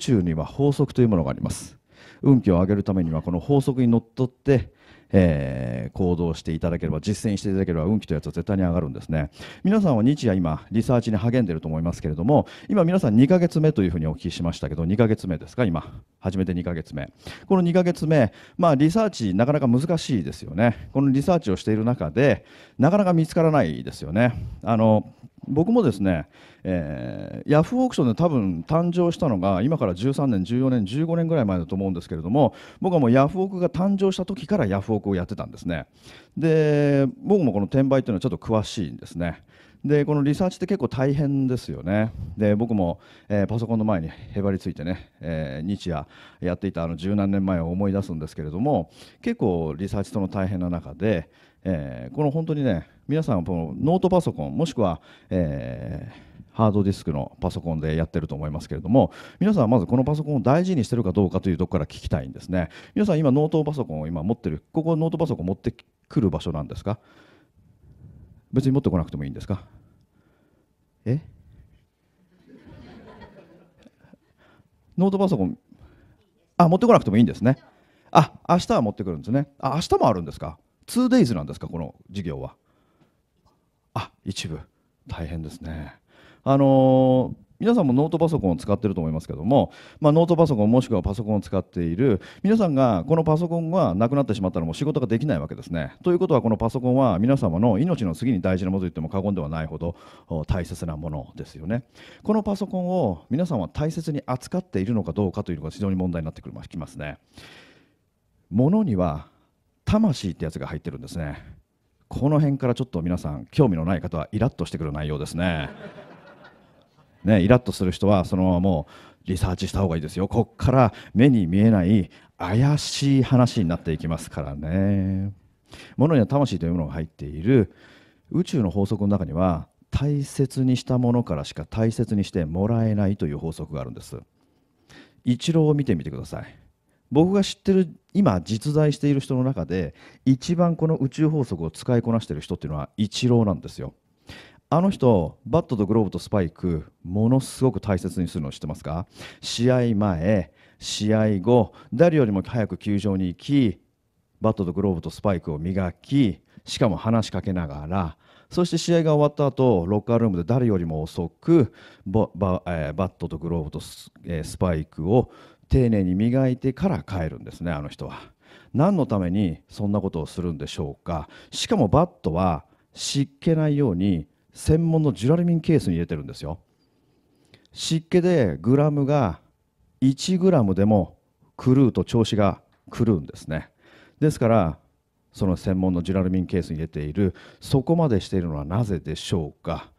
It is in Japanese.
宙には法則というものがあります運気を上げるためにはこの法則にのっとって、えー、行動していただければ実践していただければ運気というやつは絶対に上がるんですね皆さんは日夜今リサーチに励んでいると思いますけれども今皆さん2ヶ月目というふうにお聞きしましたけど2ヶ月目ですか今初めて2ヶ月目この2ヶ月目まあリサーチなかなか難しいですよねこのリサーチをしている中でなかなか見つからないですよねあの僕もですね、えー、ヤフーオークションで多分誕生したのが今から13年14年15年ぐらい前だと思うんですけれども僕はもうヤフーオークが誕生した時からヤフーオークをやってたんですねで僕もこの転売っていうのはちょっと詳しいんですねでこのリサーチって結構大変ですよねで僕も、えー、パソコンの前にへばりついてね、えー、日夜やっていたあの十何年前を思い出すんですけれども結構リサーチとの大変な中で、えー、この本当にね皆さんこのノートパソコンもしくは、えハードディスクのパソコンでやってると思いますけれども皆さんはまずこのパソコンを大事にしてるかどうかというとこから聞きたいんですね皆さん今ノートパソコンを今持ってるここノートパソコン持ってくる場所なんですか別に持ってこなくてもいいんですかえノートパソコンあ持ってこなくてもいいんですねあ明日は持ってくるんですねあ明日もあるんですか 2days なんですかこの授業はあ一部大変ですねあのー皆さんもノートパソコンを使っていると思いますけども、まあ、ノートパソコンもしくはパソコンを使っている皆さんがこのパソコンがなくなってしまったらもう仕事ができないわけですね。ということはこのパソコンは皆様の命の次に大事なものと言っても過言ではないほど大切なものですよね。このパソコンを皆さんは大切に扱っているのかどうかというのが非常に問題になってくきますね。ものには魂ってやつが入ってるんですね。この辺からちょっと皆さん興味のない方はイラッとしてくる内容ですね。ね、イラッとする人はそのままもうリサーチした方がいいですよここから目に見えない怪しい話になっていきますからね物には魂というものが入っている宇宙の法則の中には大切にしたものからしか大切にしてもらえないという法則があるんです一郎を見てみてください僕が知ってる今実在している人の中で一番この宇宙法則を使いこなしている人っていうのは一郎なんですよあの人、バットとグローブとスパイク、ものすごく大切にするの知ってますか試合前、試合後、誰よりも早く球場に行き、バットとグローブとスパイクを磨き、しかも話しかけながら、そして試合が終わった後ロッカールームで誰よりも遅くバットとグローブとス,、パイクを丁寧に磨いてから帰るんですね、あの人は。何のためにそんなことをするんでしょうか。しかもバットは湿気ないように専門のジュラルミンケースに入れてるんですよ湿気でグラムが1グラムでも狂うと調子が狂うんですねですからその専門のジュラルミンケースに入れているそこまでしているのはなぜでしょうか